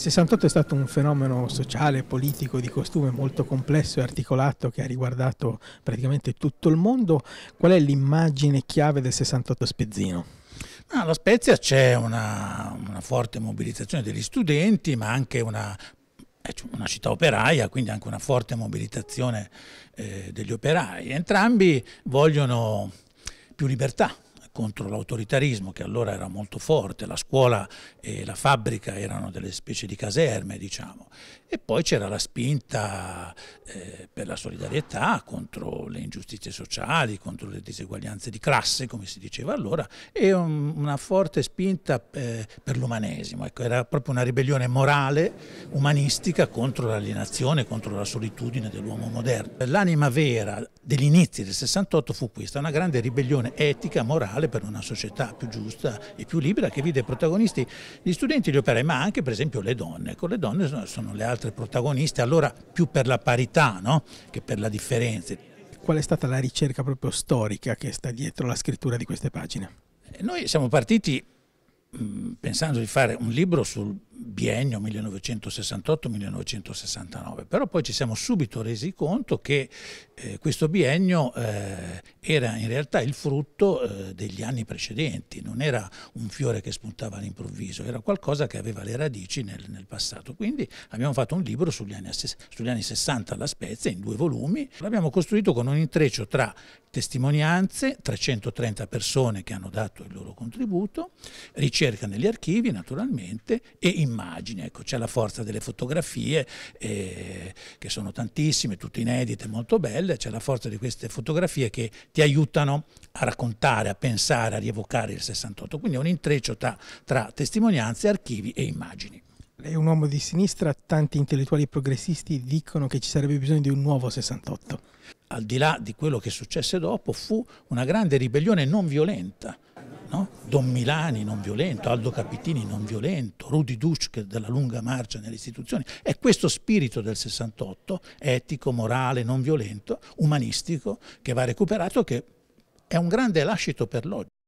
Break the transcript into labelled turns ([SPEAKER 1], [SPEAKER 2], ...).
[SPEAKER 1] 68 è stato un fenomeno sociale, politico, di costume molto complesso e articolato che ha riguardato praticamente tutto il mondo. Qual è l'immagine chiave del 68 Spezzino?
[SPEAKER 2] No, alla Spezia c'è una, una forte mobilitazione degli studenti, ma anche una una città operaia, quindi anche una forte mobilitazione eh, degli operai. Entrambi vogliono più libertà, contro l'autoritarismo che allora era molto forte, la scuola e la fabbrica erano delle specie di caserme diciamo e poi c'era la spinta eh, per la solidarietà contro le ingiustizie sociali, contro le diseguaglianze di classe come si diceva allora e un, una forte spinta eh, per l'umanesimo, ecco, era proprio una ribellione morale, umanistica contro l'alienazione, contro la solitudine dell'uomo moderno. L'anima vera degli inizi del 68 fu questa, una grande ribellione etica, morale per una società più giusta e più libera che vide protagonisti gli studenti, gli operai, ma anche per esempio le donne. Ecco, le donne sono, le altre protagoniste, allora più per la parità no? che per la differenza. Qual è stata la ricerca proprio storica che sta dietro la scrittura di queste pagine? Eh, noi siamo partiti mm, pensando di fare un libro sul biennio 1968-1969, però poi ci siamo subito resi conto che eh, questo biennio eh, era in realtà il frutto eh, degli anni precedenti, non era un fiore che spuntava all'improvviso, era qualcosa che aveva le radici nel, nel passato. Quindi abbiamo fatto un libro sugli anni, sugli anni 60 alla Spezia in due volumi, l'abbiamo costruito con un intreccio tra testimonianze, 330 persone che hanno dato il loro contributo, ricerca negli archivi naturalmente e immagini, ecco c'è la forza delle fotografie eh, che sono tantissime, tutte inedite, molto belle, c'è la forza di queste fotografie che ti aiutano a raccontare, a pensare, a rievocare il 68. Quindi è un intreccio tra, tra testimonianze, archivi e immagini.
[SPEAKER 1] Lei è un uomo di sinistra, tanti intellettuali progressisti dicono che ci sarebbe bisogno di un nuovo 68.
[SPEAKER 2] Al di là di quello che successe dopo, fu una grande ribellione non violenta no? Don Milani non violento, Aldo Capitini non violento, Rudi Duschke della lunga marcia nelle istituzioni. È questo spirito del 68, etico, morale, non violento, umanistico, che va recuperato, che è un grande lascito per l'oggi.